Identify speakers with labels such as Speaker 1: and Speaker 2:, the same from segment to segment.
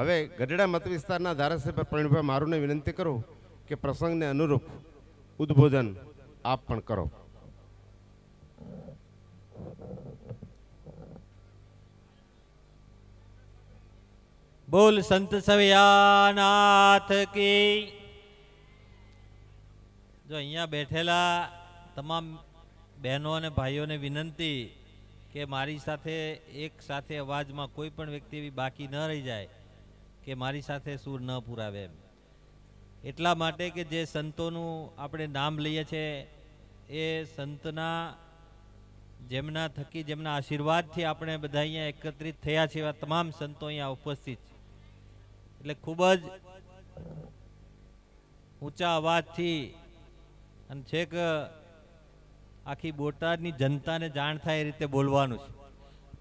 Speaker 1: હવે ગઢડા મત વિસ્તારના ધારાસભ્ય પ્રવીણભાઈ મારુને વિનંતી કરું કે પ્રસંગને અનુરૂપ ઉદ્બોધન આપ પણ કરો બોલ સંત સવ્યાનાથ કી જો અહીંયા બેઠેલા તમામ બહેનો અને ભાઈઓને વિનંતી કે મારી સાથે એક સાથે અવાજમાં કોઈ પણ વ્યક્તિ એવી બાકી ન રહી જાય કે મારી સાથે સૂર ન પુરાવે એમ એટલા માટે કે જે સંતોનું આપણે નામ લઈએ છીએ એ સંતના જેમના થકી જેમના આશીર્વાદથી આપણે બધા અહીંયા એકત્રિત થયા છે એવા તમામ સંતો અહીંયા ઉપસ્થિત છે એટલે ખૂબ જ ઊંચા અવાજથી અને છેક આખી બોટાદની જનતાને જાણ થાય એ રીતે બોલવાનું છે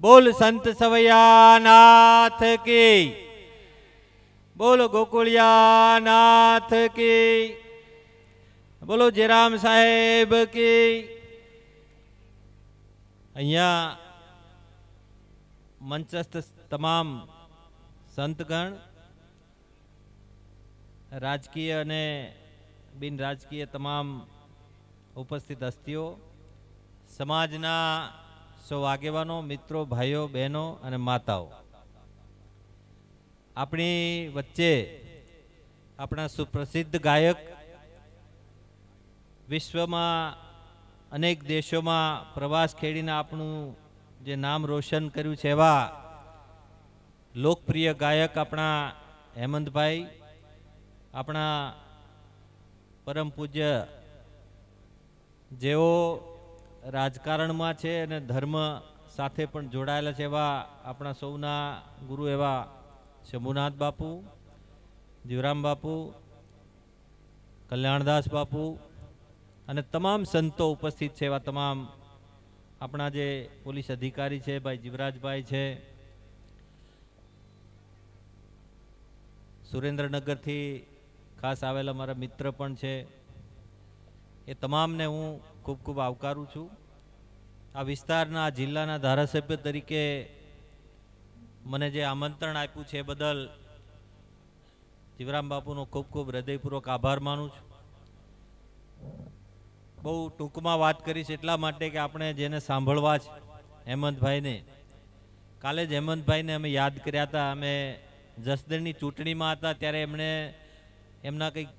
Speaker 1: બોલ સંત સવૈયાનાથ કી બોલો ગોકુળિયા નાથ કી બોલો જયરામ સાહેબ કી અહીંયા મંચસ્થ તમામ સંતગણ રાજકીય અને બિન રાજકીય તમામ ઉપસ્થિત હસ્તીઓ સમાજના સૌ આગેવાનો મિત્રો ભાઈઓ બહેનો અને માતાઓ આપણી વચ્ચે આપણા સુપ્રસિદ્ધ ગાયક વિશ્વમાં અનેક દેશોમાં પ્રવાસ ખેડીને આપણું જે નામ રોશન કર્યું છે એવા લોકપ્રિય ગાયક આપણા હેમંતભાઈ આપણા પરમ પૂજ્ય જેઓ રાજકારણમાં છે અને ધર્મ સાથે પણ જોડાયેલા છે એવા આપણા સૌના ગુરુ એવા શંભુનાથ બાપુ જીવરામ બાપુ કલ્યાણદાસ બાપુ અને તમામ સંતો ઉપસ્થિત છે એવા તમામ આપણા જે પોલીસ અધિકારી છે ભાઈ જીવરાજભાઈ છે સુરેન્દ્રનગરથી ખાસ આવેલા મારા મિત્ર પણ છે એ તમામને હું ખૂબ ખૂબ આવકારું છું આ વિસ્તારના જિલ્લાના ધારાસભ્ય તરીકે મને જે આમંત્રણ આપ્યું છે એ બદલ જીવરામ બાપુનો ખૂબ ખૂબ હૃદયપૂર્વક આભાર માનું છું બહુ ટૂંકમાં વાત કરીશ એટલા માટે કે આપણે જેને સાંભળવા છે હેમંતભાઈને કાલે જ હેમંતભાઈને અમે યાદ કર્યા હતા અમે જસદણની ચૂંટણીમાં હતા ત્યારે એમણે એમના કંઈક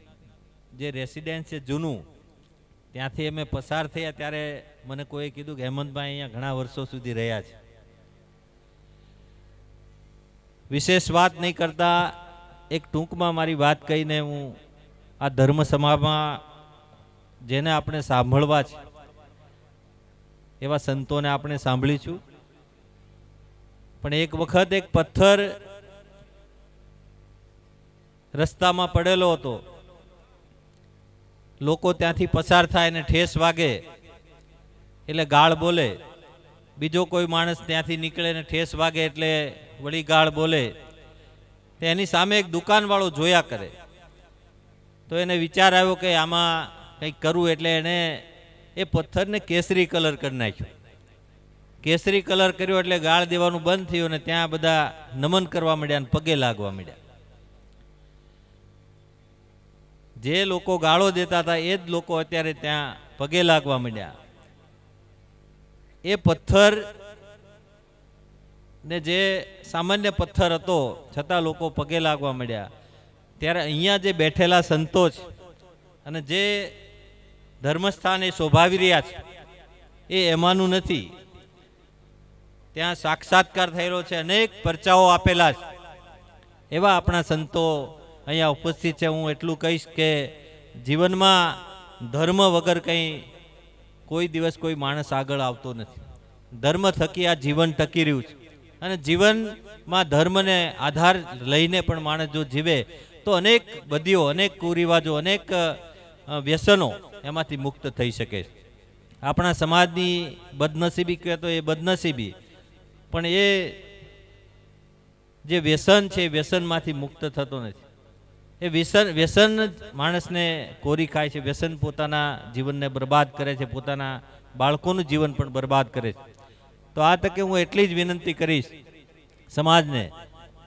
Speaker 1: જે રેસિડેન્સ છે જૂનું ત્યાંથી અમે પસાર થયા ત્યારે મને કોઈ કીધું કે હેમંતભાઈ અહીંયા ઘણા વર્ષો સુધી રહ્યા છે વિશેષ વાત નહીં કરતા એક ટૂંકમાં મારી વાત કહીને હું આ ધર્મ સભામાં જેને આપણે સાંભળવા છે એવા સંતોને આપણે સાંભળીશું પણ એક વખત એક પથ્થર રસ્તામાં પડેલો હતો લોકો ત્યાંથી પસાર થાય અને ઠેસ વાગે એટલે ગાળ બોલે બીજો કોઈ માણસ ત્યાંથી નીકળે ને ઠેસ વાગે એટલે વળી ગાળ બોલે તો એની સામે એક દુકાનવાળો જોયા કરે તો એને વિચાર આવ્યો કે આમાં કંઈક કરવું એટલે એણે એ પથ્થરને કેસરી કલર કરી નાખ્યો કેસરી કલર કર્યો એટલે ગાળ દેવાનું બંધ થયું અને ત્યાં બધા નમન કરવા માંડ્યા અને પગે લાગવા માંડ્યા જે લોકો ગાળો દેતા હતા એ જ લોકો અત્યારે ત્યાં પગે લાગવા માંડ્યા એ પથ્થર ને જે સામાન્ય પથ્થર હતો છતાં લોકો પગે લાગવા મળ્યા ત્યારે અહીંયા જે બેઠેલા સંતો છે અને જે ધર્મસ્થાન એ શોભાવી રહ્યા છે એ એમાંનું નથી ત્યાં સાક્ષાત્કાર થયેલો છે અનેક પરચાઓ આપેલા છે એવા આપણા સંતો અહીંયા ઉપસ્થિત છે હું એટલું કહીશ કે જીવનમાં ધર્મ વગર કંઈ કોઈ દિવસ કોઈ માણસ આગળ આવતો નથી ધર્મ થકી આ જીવન ટકી રહ્યું છે અને જીવનમાં ધર્મને આધાર લઈને પણ માણસ જો જીવે તો અનેક બધીઓ અનેક કુરિવાજો અનેક વ્યસનો એમાંથી મુક્ત થઈ શકે છે આપણા સમાજની બદનસીબી કહે તો એ બદનસીબી પણ એ જે વ્યસન છે એ વ્યસનમાંથી મુક્ત થતો નથી એ વ્યસન વ્યસન માણસને કોરી ખાય છે વ્યસન પોતાના જીવનને બરબાદ કરે છે પોતાના બાળકોનું જીવન પણ બરબાદ કરે છે તો આ તકે હું એટલી જ વિનંતી કરીશ સમાજને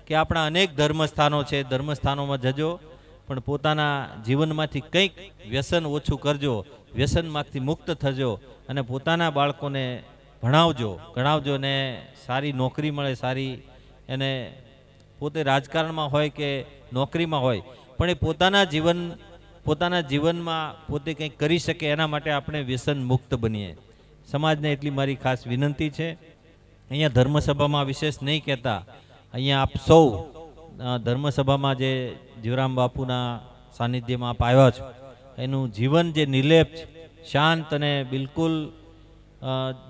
Speaker 1: કે આપણા અનેક ધર્મસ્થાનો છે ધર્મસ્થાનોમાં જજો પણ પોતાના જીવનમાંથી કંઈક વ્યસન ઓછું કરજો વ્યસનમાંથી મુક્ત થજો અને પોતાના બાળકોને ભણાવજો ગણાવજો ને સારી નોકરી મળે સારી એને પોતે રાજકારણમાં હોય કે નોકરીમાં હોય પણ એ પોતાના જીવન પોતાના જીવનમાં પોતે કંઈક કરી શકે એના માટે આપણે વ્યસન મુક્ત બનીએ સમાજને એટલી મારી ખાસ વિનંતી છે અહીંયા ધર્મસભામાં વિશેષ નહીં કહેતા અહીંયા આપ સૌ ધર્મસભામાં જે જીવરામ બાપુના સાનિધ્યમાં આપ આવ્યા છો એનું જીવન જે નિર્લેપ શાંત અને બિલકુલ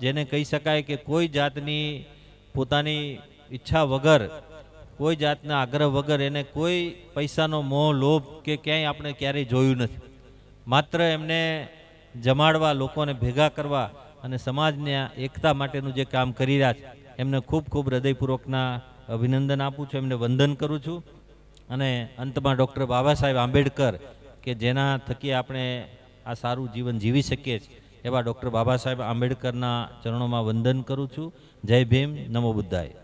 Speaker 1: જેને કહી શકાય કે કોઈ જાતની પોતાની ઈચ્છા વગર કોઈ જાતના આગ્રહ વગર એને કોઈ પૈસાનો મોહ લોભ કે ક્યાંય આપણે ક્યારેય જોયું નથી માત્ર એમને જમાડવા લોકોને ભેગા કરવા અને સમાજને એકતા માટેનું જે કામ કરી રહ્યા છે એમને ખૂબ ખૂબ હૃદયપૂર્વકના અભિનંદન આપું છું એમને વંદન કરું છું અને અંતમાં ડૉક્ટર બાબા સાહેબ આંબેડકર કે જેના થકી આપણે આ સારું જીવન જીવી શકીએ છીએ એવા ડૉક્ટર બાબા સાહેબ આંબેડકરના ચરણોમાં વંદન કરું છું જય ભીમ નમો બુદ્ધાય